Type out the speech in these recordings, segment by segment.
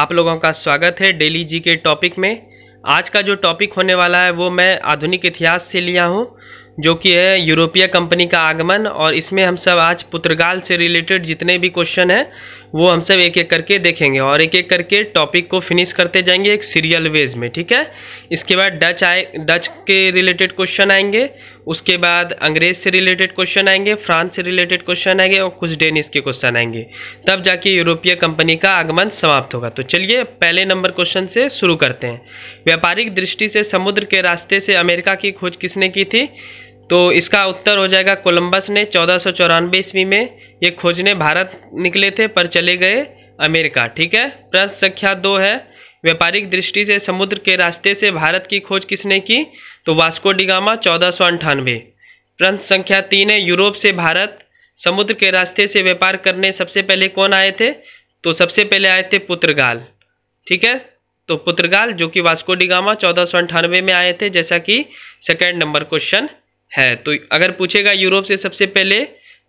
आप लोगों का स्वागत है डेली जी के टॉपिक में आज का जो टॉपिक होने वाला है वो मैं आधुनिक इतिहास से लिया हूँ जो कि है यूरोपीय कंपनी का आगमन और इसमें हम सब आज पुर्तगाल से रिलेटेड जितने भी क्वेश्चन हैं वो हम सब एक एक करके देखेंगे और एक एक करके टॉपिक को फिनिश करते जाएंगे एक सीरियल वेज में ठीक है इसके बाद डच आए डच के रिलेटेड क्वेश्चन आएंगे उसके बाद अंग्रेज से रिलेटेड क्वेश्चन आएंगे फ्रांस से रिलेटेड क्वेश्चन आएंगे और कुछ डेनिस के क्वेश्चन आएंगे तब जाके यूरोपीय कंपनी का आगमन समाप्त होगा तो चलिए पहले नंबर क्वेश्चन से शुरू करते हैं व्यापारिक दृष्टि से समुद्र के रास्ते से अमेरिका की खोज किसने की थी तो इसका उत्तर हो जाएगा कोलंबस ने चौदह ईस्वी में ये खोजने भारत निकले थे पर चले गए अमेरिका ठीक है प्रश्न संख्या दो है व्यापारिक दृष्टि से समुद्र के रास्ते से भारत की खोज किसने की तो वास्को डिगामा चौदह सौ अंठानवे प्रश्न संख्या तीन है यूरोप से भारत समुद्र के रास्ते से व्यापार करने सबसे पहले कौन आए थे तो सबसे पहले आए थे पुत्रगाल ठीक है तो पुत्रगाल जो कि वास्को डिगामा चौदह सौ अंठानवे में आए थे जैसा कि सेकेंड नंबर क्वेश्चन है तो अगर पूछेगा यूरोप से सबसे पहले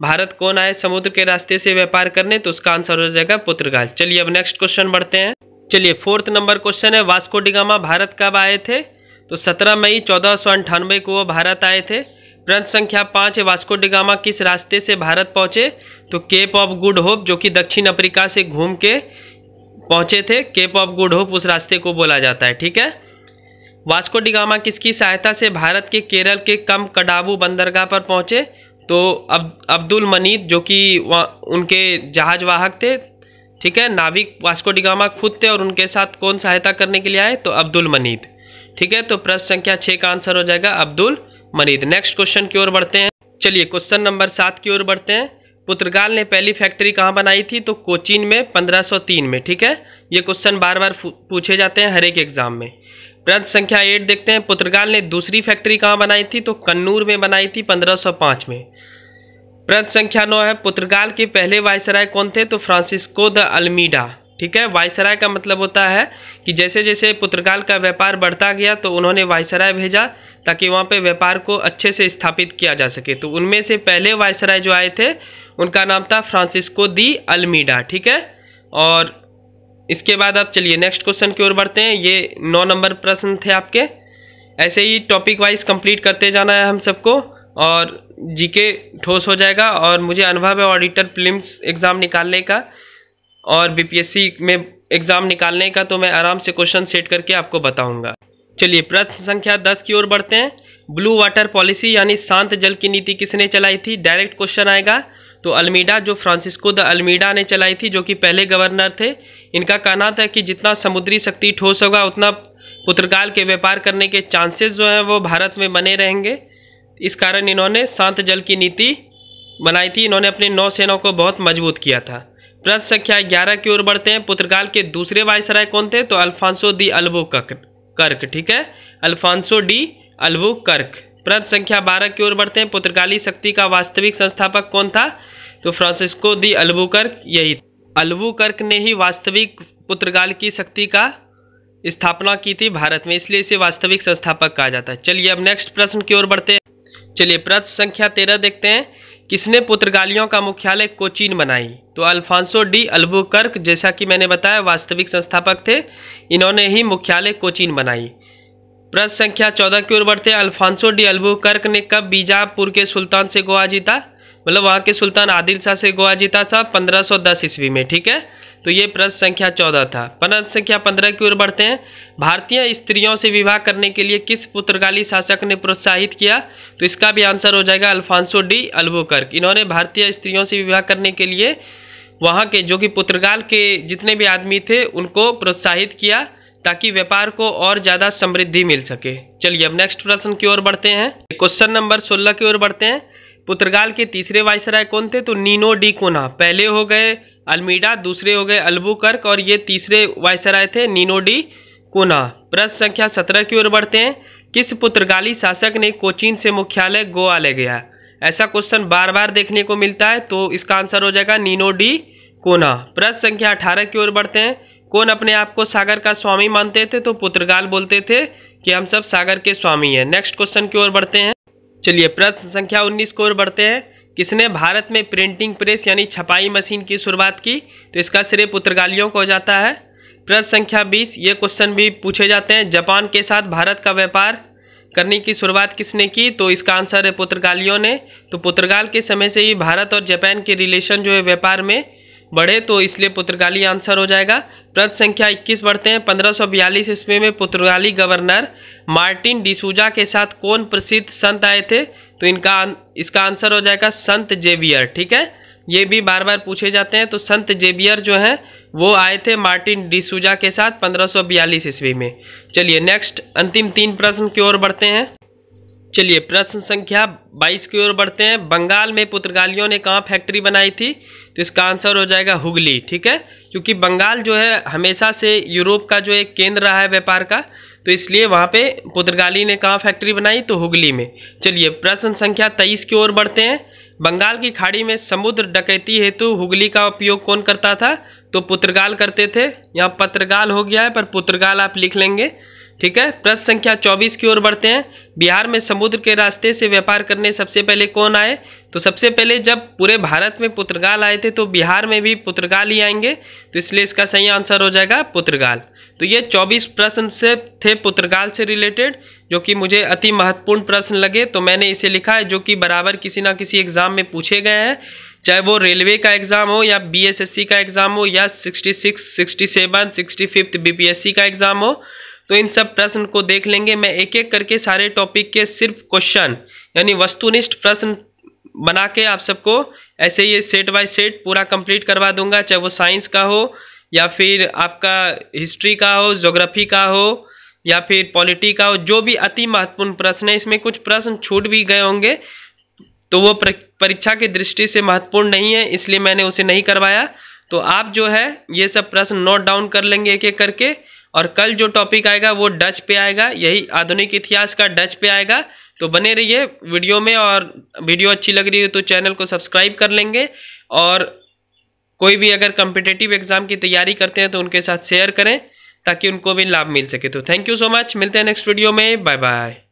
भारत कौन आए समुद्र के रास्ते से व्यापार करने तो उसका आंसर हो जाएगा पुर्तगाल चलिए अब नेक्स्ट क्वेश्चन बढ़ते हैं चलिए फोर्थ नंबर क्वेश्चन है वास्को डिगामा भारत कब आए थे तो सत्रह मई चौदह को वो भारत आए थे प्रंथ संख्या पाँच है वास्को डिगामा किस रास्ते से भारत पहुँचे तो केप ऑफ गुड होप जो कि दक्षिण अफ्रीका से घूम के पहुँचे थे केप ऑफ गुड होप उस रास्ते को बोला जाता है ठीक है वास्को डिगामा किसकी सहायता से भारत के केरल के कम कडाबू बंदरगाह पर पहुँचे तो अब अब्दुल मनीद जो कि उनके जहाज वाहक थे ठीक है नाविक वास्को डिगामा खुद थे और उनके साथ कौन सहायता करने के लिए आए तो अब्दुल मनीत ठीक है तो प्रश्न संख्या छः का आंसर हो जाएगा अब्दुल मनीद नेक्स्ट क्वेश्चन की ओर बढ़ते हैं चलिए क्वेश्चन नंबर सात की ओर बढ़ते हैं पुत्रगाल ने पहली फैक्ट्री कहाँ बनाई थी तो कोचीन में 1503 में ठीक है ये क्वेश्चन बार बार पूछे जाते हैं हर एक एग्जाम में प्रश्न संख्या एट देखते हैं पुर्तगाल ने दूसरी फैक्ट्री कहाँ बनाई थी तो कन्नूर में बनाई थी 1505 में प्रश्न संख्या नौ है पुर्तगाल के पहले वायसराय कौन थे तो फ्रांसिस्को द अल्मीडा ठीक है वायसराय का मतलब होता है कि जैसे जैसे पुर्तगाल का व्यापार बढ़ता गया तो उन्होंने वायसराय भेजा ताकि वहाँ पे व्यापार को अच्छे से स्थापित किया जा सके तो उनमें से पहले वायसराय जो आए थे उनका नाम था फ्रांसिस्को दी अल्मीडा ठीक है और इसके बाद आप चलिए नेक्स्ट क्वेश्चन की ओर बढ़ते हैं ये नौ नंबर प्रश्न थे आपके ऐसे ही टॉपिक वाइज कंप्लीट करते जाना है हम सबको और जीके ठोस हो जाएगा और मुझे अनुभव है ऑडिटर प्लिम्स एग्ज़ाम निकालने का और बीपीएससी में एग्ज़ाम निकालने का तो मैं आराम से क्वेश्चन सेट करके आपको बताऊंगा चलिए प्रश्न संख्या दस की ओर बढ़ते हैं ब्लू वाटर पॉलिसी यानी शांत जल की नीति किसने चलाई थी डायरेक्ट क्वेश्चन आएगा तो अल्मीडा जो फ्रांसिस्को द अल्मीडा ने चलाई थी जो कि पहले गवर्नर थे इनका कहना था कि जितना समुद्री शक्ति ठोस होगा उतना पुर्तगाल के व्यापार करने के चांसेस जो हैं वो भारत में बने रहेंगे इस कारण इन्होंने शांत जल की नीति बनाई थी इन्होंने अपनी नौसेना को बहुत मजबूत किया था प्रश्न संख्या ग्यारह की ओर बढ़ते हैं पुर्तगाल के दूसरे वायसराय कौन थे तो अल्फांसो डी अल्बो कर्क ठीक है अल्फांसो डी अल्बो कर्क प्रश्न संख्या बारह की ओर बढ़ते हैं पुत्रकाली शक्ति का वास्तविक संस्थापक कौन था तो फ्रांसिस्को दी अल्बुकर्क यही अल्बुकर्क ने ही वास्तविक पुत्रकाल की शक्ति का स्थापना की थी भारत में इसलिए इसे वास्तविक संस्थापक कहा जाता है चलिए अब नेक्स्ट प्रश्न की ओर बढ़ते हैं चलिए प्रश्न संख्या तेरह देखते हैं किसने पुर्तगालियों का मुख्यालय कोचीन बनाई तो अल्फांसो डी अल्बुकर्क जैसा कि मैंने बताया वास्तविक संस्थापक थे इन्होंने ही मुख्यालय कोचीन बनाई प्रश्न संख्या चौदह की ओर बढ़ते हैं अल्फांसो डी अल्बुकर्क ने कब बीजापुर के सुल्तान से गोवा जीता मतलब वहाँ के सुल्तान आदिल शाह से गोवा जीता था 1510 ईस्वी में ठीक है तो ये प्रश्न संख्या चौदह था प्रश्न संख्या पंद्रह की ओर बढ़ते हैं भारतीय स्त्रियों से विवाह करने के लिए किस पुर्तगाली शासक ने प्रोत्साहित किया तो इसका भी आंसर हो जाएगा अल्फांसो डी अल्बुकर्क इन्होंने भारतीय स्त्रियों से विवाह करने के लिए वहाँ के जो कि पुर्तगाल के जितने भी आदमी थे उनको प्रोत्साहित किया ताकि व्यापार को और ज़्यादा समृद्धि मिल सके चलिए अब नेक्स्ट प्रश्न की ओर बढ़ते हैं क्वेश्चन नंबर सोलह की ओर बढ़ते हैं पुत्रगाल के तीसरे वायसराय कौन थे तो नीनो डी कोना पहले हो गए अल्मीडा दूसरे हो गए अल्बुकर्क और ये तीसरे वायसराय थे नीनो डी कोना प्रश्न संख्या सत्रह की ओर बढ़ते हैं किस पुत्रगाली शासक ने कोचीन से मुख्यालय गोवा ले गया ऐसा क्वेश्चन बार बार देखने को मिलता है तो इसका आंसर हो जाएगा नीनो डी कोना प्रश्न संख्या अठारह की ओर बढ़ते हैं कौन अपने आप को सागर का स्वामी मानते थे तो पुत्रगाल बोलते थे कि हम सब सागर के स्वामी हैं नेक्स्ट क्वेश्चन की ओर बढ़ते हैं चलिए प्रश्न संख्या 19 की ओर बढ़ते हैं किसने भारत में प्रिंटिंग प्रेस यानी छपाई मशीन की शुरुआत की तो इसका श्रेय पुत्रगालियों को हो जाता है प्रश्न संख्या 20 ये क्वेश्चन भी पूछे जाते हैं जापान के साथ भारत का व्यापार करने की शुरुआत किसने की तो इसका आंसर है पुत्रगालियों ने तो पुत्रगाल के समय से ही भारत और जापान के रिलेशन जो है व्यापार में बढ़े तो इसलिए पुर्तगाली आंसर हो जाएगा प्रश्न संख्या 21 बढ़ते हैं 1542 ईस्वी में पुर्तगाली गवर्नर मार्टिन डिसूजा के साथ कौन प्रसिद्ध संत आए थे तो इनका इसका आंसर हो जाएगा संत जेवियर ठीक है ये भी बार बार पूछे जाते हैं तो संत जेवियर जो हैं वो आए थे मार्टिन डिसूजा के साथ 1542 ईस्वी में चलिए नेक्स्ट अंतिम तीन प्रश्न की ओर बढ़ते हैं चलिए प्रश्न संख्या 22 की ओर बढ़ते हैं बंगाल में पुर्तगालियों ने कहाँ फैक्ट्री बनाई थी तो इसका आंसर हो जाएगा हुगली ठीक है क्योंकि बंगाल जो है हमेशा से यूरोप का जो एक केंद्र रहा है व्यापार का तो इसलिए वहाँ पे पुर्तगाली ने कहाँ फैक्ट्री बनाई तो हुगली में चलिए प्रश्न संख्या तेईस की ओर बढ़ते हैं बंगाल की खाड़ी में समुद्र डकैती हेतु हुगली का उपयोग कौन करता था तो पुत्रगाल करते थे यहाँ पत्रगाल हो गया है पर पुत्रगाल आप लिख लेंगे ठीक है प्रश्न संख्या 24 की ओर बढ़ते हैं बिहार में समुद्र के रास्ते से व्यापार करने सबसे पहले कौन आए तो सबसे पहले जब पूरे भारत में पुत्रगाल आए थे तो बिहार में भी पुत्रगाल ही आएंगे तो इसलिए इसका सही आंसर हो जाएगा पुत्रगाल तो ये 24 प्रश्न से थे पुत्रगाल से रिलेटेड जो कि मुझे अति महत्वपूर्ण प्रश्न लगे तो मैंने इसे लिखा है जो कि बराबर किसी ना किसी एग्ज़ाम में पूछे गए हैं चाहे वो रेलवे का एग्ज़ाम हो या बीएसएससी का एग्ज़ाम हो या 66, 67, 65 बीपीएससी का एग्ज़ाम हो तो इन सब प्रश्न को देख लेंगे मैं एक एक करके सारे टॉपिक के सिर्फ क्वेश्चन यानी वस्तुनिष्ठ प्रश्न बना के आप सबको ऐसे ही सेट बाय सेट पूरा कंप्लीट करवा दूंगा चाहे वो साइंस का हो या फिर आपका हिस्ट्री का हो जोग्राफी का हो या फिर पॉलिटी का हो जो भी अति महत्वपूर्ण प्रश्न है इसमें कुछ प्रश्न छूट भी गए होंगे तो वो परीक्षा की दृष्टि से महत्वपूर्ण नहीं है इसलिए मैंने उसे नहीं करवाया तो आप जो है ये सब प्रश्न नोट डाउन कर लेंगे एक एक करके और कल जो टॉपिक आएगा वो डच पे आएगा यही आधुनिक इतिहास का डच पे आएगा तो बने रहिए वीडियो में और वीडियो अच्छी लग रही है तो चैनल को सब्सक्राइब कर लेंगे और कोई भी अगर कम्पिटेटिव एग्ज़ाम की तैयारी करते हैं तो उनके साथ शेयर करें ताकि उनको भी लाभ मिल सके तो थैंक यू सो मच मिलते हैं नेक्स्ट वीडियो में बाय बाय